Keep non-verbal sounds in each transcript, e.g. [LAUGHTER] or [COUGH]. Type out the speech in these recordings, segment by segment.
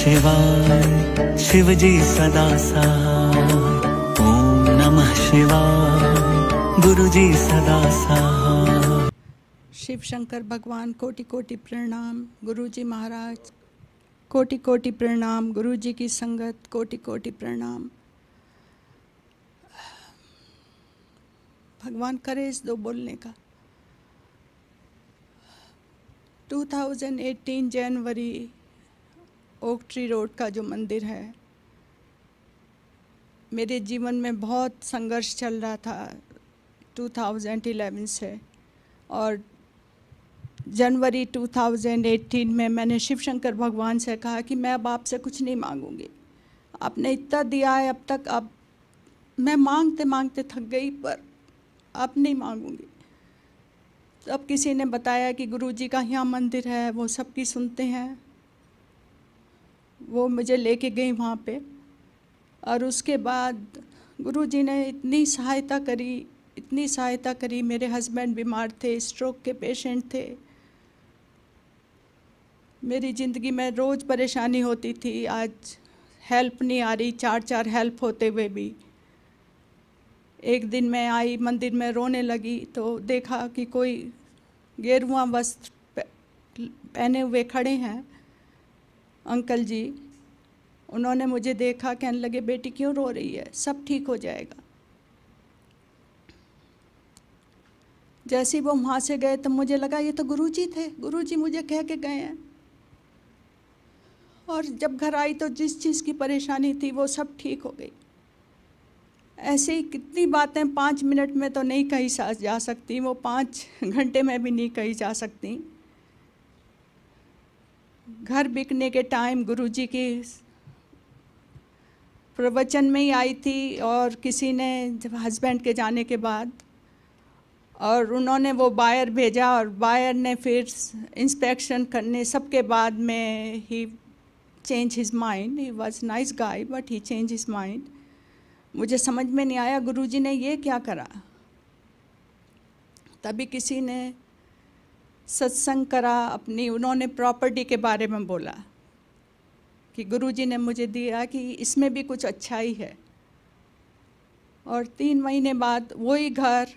शिवाय शिवजी सदा सहाय ओम नमः शिवाय गुरुजी सदा सहाय शिव शंकर भगवान कोटि कोटि प्रणाम गुरुजी महाराज कोटि कोटि प्रणाम गुरुजी की संगत कोटि कोटि प्रणाम भगवान करे इस दो बोलने का 2018 जनवरी ओक ट्री रोड का जो मंदिर है मेरे जीवन में बहुत संघर्ष चल रहा था 2011 से और जनवरी 2018 में मैंने शिव शंकर भगवान से कहा कि मैं अब आपसे कुछ नहीं मांगूंगी आपने इतना दिया है अब तक अब मैं मांगते मांगते थक गई पर अब नहीं मांगूंगी तब किसी ने बताया कि गुरुजी का यहाँ मंदिर है वो सबकी सुनते हैं वो मुझे लेके गई वहाँ पे और उसके बाद गुरुजी ने इतनी सहायता करी इतनी सहायता करी मेरे हस्बैंड बीमार थे स्ट्रोक के पेशेंट थे मेरी ज़िंदगी में रोज़ परेशानी होती थी आज हेल्प नहीं आ रही चार चार हेल्प होते हुए भी एक दिन मैं आई मंदिर में रोने लगी तो देखा कि कोई गेरुआ वस्त्र पहने हुए खड़े हैं अंकल जी उन्होंने मुझे देखा कहने लगे बेटी क्यों रो रही है सब ठीक हो जाएगा जैसे ही वो वहाँ से गए तो मुझे लगा ये तो गुरुजी थे गुरुजी मुझे कह के गए हैं और जब घर आई तो जिस चीज़ की परेशानी थी वो सब ठीक हो गई ऐसे ही कितनी बातें पाँच मिनट में तो नहीं कही जा सकती वो पाँच [LAUGHS] घंटे में भी नहीं कही जा सकती घर बिकने के टाइम गुरुजी की प्रवचन में ही आई थी और किसी ने जब हस्बैंड के जाने के बाद और उन्होंने वो बायर भेजा और बायर ने फिर इंस्पेक्शन करने सबके बाद में ही change his mind he was nice guy but he change his mind मुझे समझ में नहीं आया गुरुजी ने ये क्या करा तभी किसी ने सत्संग करा अपनी उन्होंने प्रॉपर्टी के बारे में बोला कि गुरुजी ने मुझे दिया कि इसमें भी कुछ अच्छा ही है और तीन महीने बाद वही घर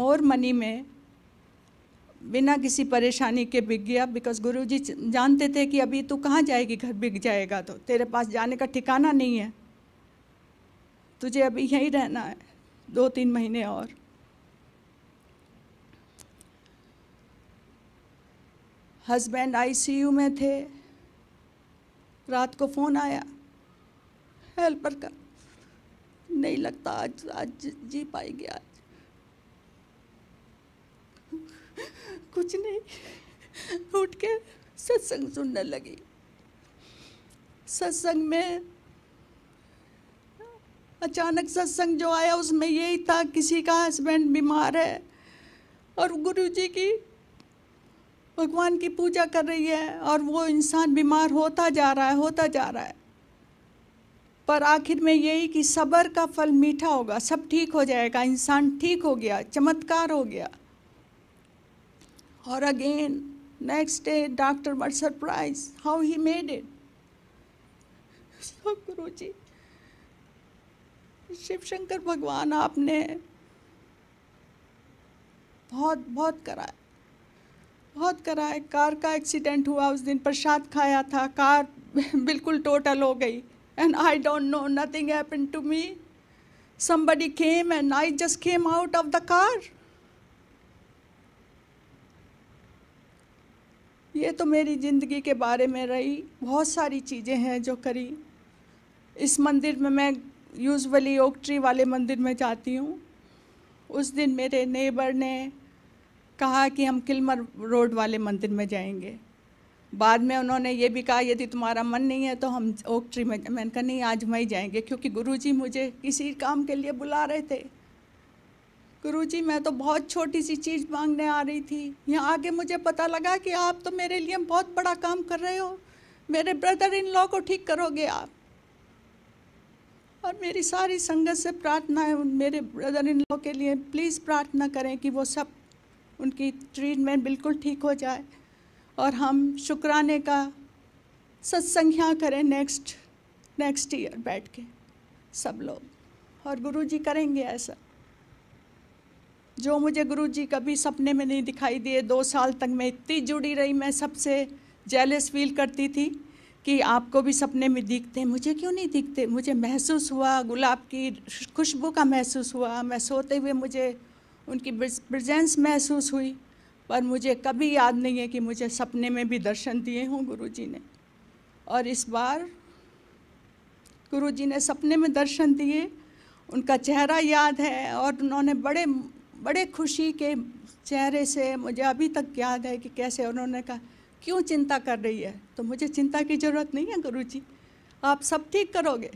मोर मनी में बिना किसी परेशानी के बिक गया बिकॉज गुरुजी जानते थे कि अभी तू कहाँ जाएगी घर बिक जाएगा तो तेरे पास जाने का ठिकाना नहीं है तुझे अभी यहीं रहना है दो तीन महीने और हस्बैंड आईसीयू में थे रात को फ़ोन आया हेल्पर का नहीं लगता आज आज जी गया आज कुछ नहीं उठ के सत्संग सुनने लगी सत्संग में अचानक सत्संग जो आया उसमें यही था किसी का हस्बैंड बीमार है और गुरुजी की भगवान की पूजा कर रही है और वो इंसान बीमार होता जा रहा है होता जा रहा है पर आखिर में यही कि सब्र का फल मीठा होगा सब ठीक हो जाएगा इंसान ठीक हो गया चमत्कार हो गया और again next day doctor were surprise how he made it Guru ji Shiv Shankar भगवान आपने बहुत बहुत कराया बहुत करा एक कार का एक्सीडेंट हुआ उस दिन प्रसाद खाया था कार [LAUGHS] बिल्कुल टोटल हो गई and I don't know nothing happen to me somebody came and I just came out of the car ये तो मेरी ज़िंदगी के बारे में रही बहुत सारी चीज़ें हैं जो करी इस मंदिर में मैं यूजुअली ओक ट्री वाले मंदिर में जाती हूँ उस दिन मेरे नेबर ने कहा कि हम किलमर रोड वाले मंदिर में जाएंगे बाद में उन्होंने ये भी कहा यदि तुम्हारा मन नहीं है तो हम ओक ट्री में मैंने कहा नहीं आज ही जाएंगे क्योंकि गुरुजी मुझे किसी काम के लिए बुला रहे थे गुरुजी मैं तो बहुत छोटी सी चीज़ मांगने आ रही थी यहाँ आगे मुझे पता लगा कि आप तो मेरे लिए बहुत बड़ा काम कर रहे हो मेरे ब्रदर इन लॉ को ठीक करोगे आप और मेरी सारी संगत से प्रार्थना है मेरे ब्रदर इन लॉ के लिए प्लीज़ प्रार्थना करें कि वो सब उनकी ट्रीटमेंट बिल्कुल ठीक हो जाए और हम शुक्राने का सत्संख्या करें नेक्स्ट नेक्स्ट ईयर बैठ के सब लोग और गुरु जी करेंगे ऐसा जो मुझे गुरु जी कभी सपने में नहीं दिखाई दिए दो साल तक मैं इतनी जुड़ी रही मैं सबसे जेलस फील करती थी कि आपको भी सपने में दिखते मुझे क्यों नहीं दिखते मुझे महसूस हुआ गुलाब की खुशबू का महसूस हुआ मैं सोते हुए मुझे उनकी प्रजेंस महसूस हुई पर मुझे कभी याद नहीं है कि मुझे सपने में भी दर्शन दिए हों गुरुजी ने और इस बार गुरुजी ने सपने में दर्शन दिए उनका चेहरा याद है और उन्होंने बड़े बड़े खुशी के चेहरे से मुझे अभी तक याद है कि कैसे उन्होंने कहा क्यों चिंता कर रही है तो मुझे चिंता की ज़रूरत नहीं है गुरु जी आप सब ठीक करोगे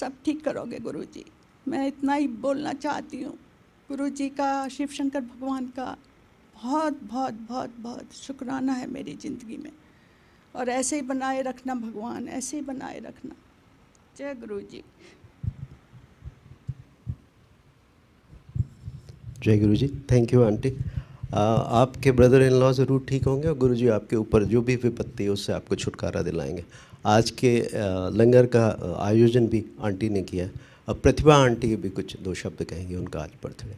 सब ठीक करोगे गुरु जी मैं इतना ही बोलना चाहती हूँ गुरु जी का शिव शंकर भगवान का बहुत बहुत बहुत बहुत शुक्राना है मेरी ज़िंदगी में और ऐसे ही बनाए रखना भगवान ऐसे ही बनाए रखना जय गुरु जी जय Guru ji thank you aunty आ, आपके ब्रदर इन लॉ ज़रूर ठीक होंगे और गुरु जी आपके ऊपर जो भी विपत्ति है उससे आपको छुटकारा दिलाएंगे आज के लंगर का आयोजन भी आंटी ने किया है और प्रतिभा आंटी के भी कुछ दो शब्द कहेंगे उनका आज बर्थडे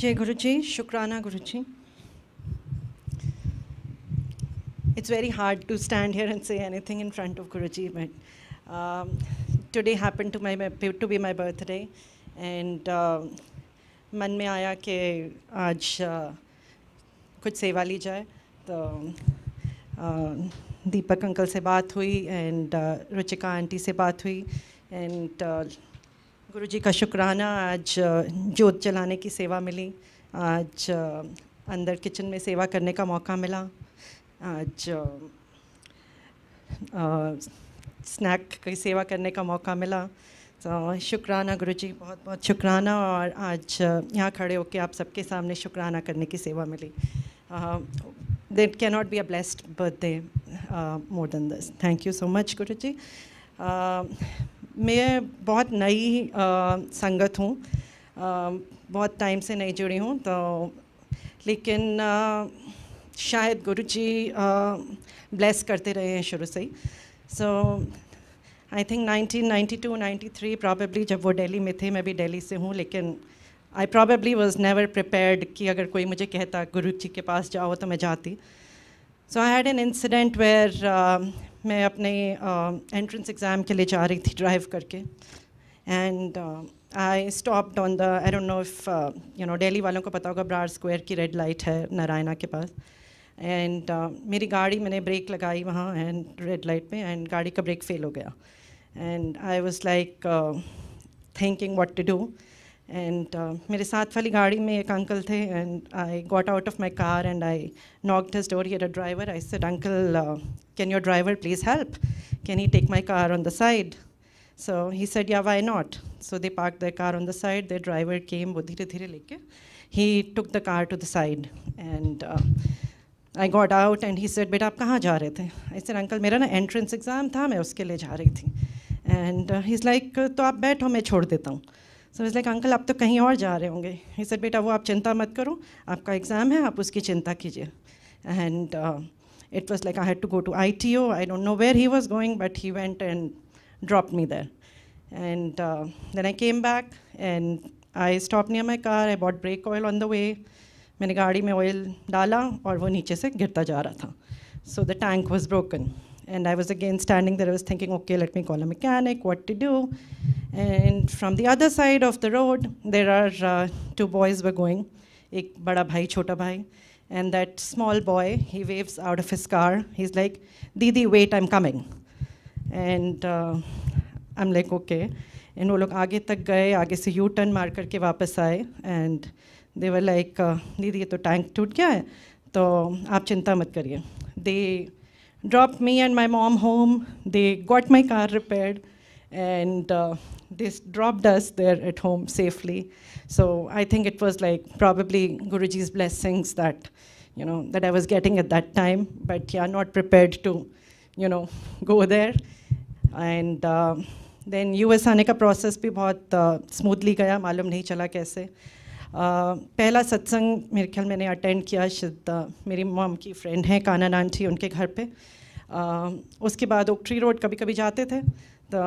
जय गुरु जी शुक्राना Guru ji it's very hard to stand here and say anything in front of Guru ji but today happen to my to be my birthday and मन में आया कि आज कुछ सेवा ली जाए तो दीपक अंकल से बात हुई एंड रुचिका आंटी से बात हुई एंड गुरु जी का शुक्राना आज जोत जलाने की सेवा मिली आज अंदर किचन में सेवा करने का मौका मिला आज स्नैक की सेवा करने का मौका मिला तो शुक्राना गुरु जी बहुत बहुत शुक्राना और आज यहाँ खड़े होकर आप सबके सामने शुक्राना करने की सेवा मिली that can not be a blessed birthday more than this thank you so much Guru ji मैं बहुत नई uh, संगत हूँ uh, बहुत टाइम से नहीं जुड़ी हूँ तो लेकिन शायद गुरु जी ब्लेस करते रहे हैं शुरू से ही so so, I think 1992 93 probably जब वो दिल्ली में थे मैं भी दिल्ली से हूँ लेकिन I probably was never prepared कि अगर कोई मुझे कहता गुरु जी के पास जाओ तो मैं जाती so I had an incident where मैं अपने एंट्रेंस uh, एग्ज़ाम के लिए जा रही थी ड्राइव करके and I stopped on the I don't know if you know Delhi वालों को पता होगा ब्रार स्क्वायर की रेड लाइट है नारायणा के पास एंड uh, um, मेरी गाड़ी मैंने ब्रेक लगाई वहाँ एंड रेड लाइट पे एंड गाड़ी का ब्रेक फेल हो गया And I was like uh, thinking what to do. And uh, मेरे साथ वाली गाड़ी में एक अंकल थे and I got out of my car and I knocked his door. He had a driver. I said, Uncle, uh, can your driver please help? Can he take my car on the side? So he said, yeah, why not? So they parked their car on the side. Their driver came, wo dhire He took the car to the side. And uh, I got out and he said, beta, aap kahan ja rahe the? I said, uncle, mera entrance exam tha, I was liye ja rahi thi. And he is like तो आप बैठो मैं छोड़ देता हूँ so is like uncle आप तो कहीं और जा रहे होंगे ही सर बेटा वो आप चिंता मत करो आपका एग्ज़ाम है आप उसकी चिंता कीजिए and it was like I had to go to I T O I don't know where he was going but he went and drop me there and then I came back and I stop near my car I bought brake oil on the way मैंने गाड़ी में oil डाला और वो नीचे से गिरता जा रहा था so the tank was broken And I was again standing there, I was thinking, okay, let me call a mechanic, what to do. And from the other side of the road, there are uh, two boys were going, ek bada bhai, chota bhai. And that small boy, he waves out of his car. He's like, Didi, wait, I'm coming. And uh, I'm like, okay. And वो लोग आगे तक गए आगे से turn मार करके वापस आए And they were like, दीदी ये तो टैंक टूट गया है तो आप चिंता मत करिए They dropped me and my mom home. They got my car repaired and uh, they dropped us there at home safely. So I think it was like probably Guruji's blessings that, you know, that I was getting at that time. But yeah, not prepared to, you know, go there. And uh, then US आने process bhi bahut बहुत uh, smoothly गया malum nahi chala kaise. पहला सत्संग मेरे ख्याल मैंने attend किया शायद मेरी मॉम की फ्रेंड हैं काना नाम थी उनके घर पे आ, उसके बाद ओक्ट्री रोड कभी कभी जाते थे तो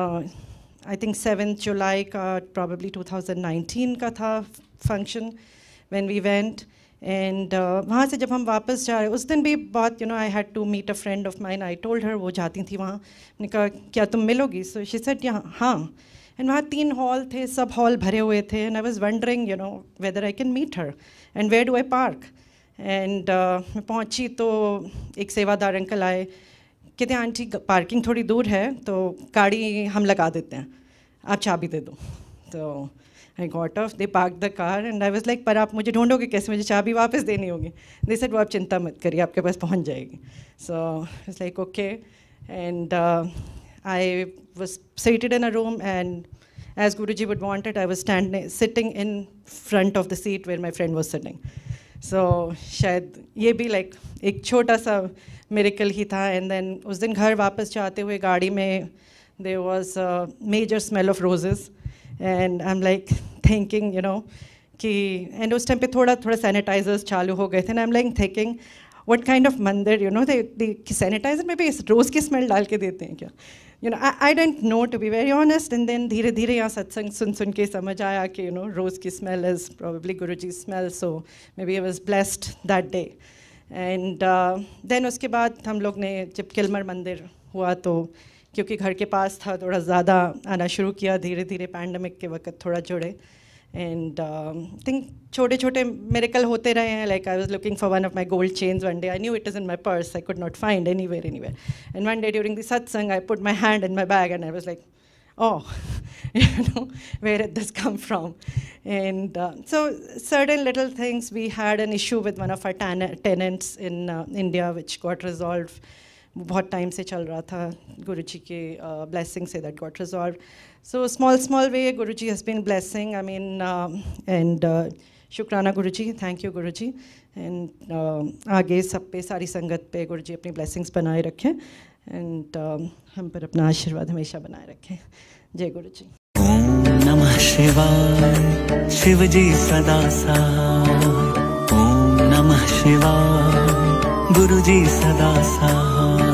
आई थिंक सेवन जुलाई का प्रॉब्ली 2019 का था function when we went and वहाँ से जब हम वापस जा रहे उस दिन भी बहुत you know I had to meet a friend of mine I told her वो जाती थी वहाँ मैंने कहा क्या तुम मिलोगी सो शी सेट यहाँ हाँ एंड वहाँ तीन हॉल थे सब हॉल भरे हुए थे and I was wondering you know whether I can meet her and where do I park and मैं पहुँची तो एक सेवादार अंकल आए कहते आंटी पार्किंग थोड़ी दूर है तो गाड़ी हम लगा देते हैं आप चाबी दे दो तो I got off they park the car and I was like पर आप मुझे ढूंढोगे कैसे मुझे चाबी वापस देनी होगी दे सेट वो आप चिंता मत करिए आपके पास पहुँच जाएगी so it's like okay and I was seated in a room and as Guruji would want it, I was standing, sitting in front of the seat where my friend was sitting. So शायद ये भी like एक छोटा सा miracle ही था and then उस दिन घर वापस जाते हुए गाड़ी में there was a major smell of roses and I'm like thinking you know कि and उस टाइम पे थोड़ा थोड़ा sanitizers चालू हो गए थे ना I'm like thinking. what kind of mandir, you know, they, they sanitize it, maybe it's rose ki smell dal ke dete hain kya. You know, I, I didn't know to be very honest, and then dheere dheere yahan satsang sun sun ke samajh aaya ki, you know, rose ki smell is probably Guruji's smell, so maybe I was blessed that day. And then उसके बाद हम लोग ने जब किलमर मंदिर हुआ तो क्योंकि घर के पास था थोड़ा ज़्यादा आना शुरू किया धीरे धीरे पैंडमिक के वक्त थोड़ा जुड़े And um, I think chote chote miracle hote rahe Like I was looking for one of my gold chains one day. I knew it is in my purse. I could not find anywhere, anywhere. And one day during the satsang, I put my hand in my bag and I was like, oh, [LAUGHS] you know, where did this come from? And uh, so certain little things, we had an issue with one of our ten tenants in uh, India, which got resolved. what time se chal raha tha. Guruji ke के blessing से that got So a small, small way, Guruji has been blessing. I mean, uh, and uh, Shukrana Guruji, thank you Guruji. And uh, आगे सब पे सारी संगत पे गुरुजी अपनी blessings बनाए रखें एंड um, हम पर अपना आशीर्वाद हमेशा बनाए रखें जय गुरुजी ओम नमः शिवाय शिव जी सदा सा ओम नमः शिवाय गुरुजी सदा सा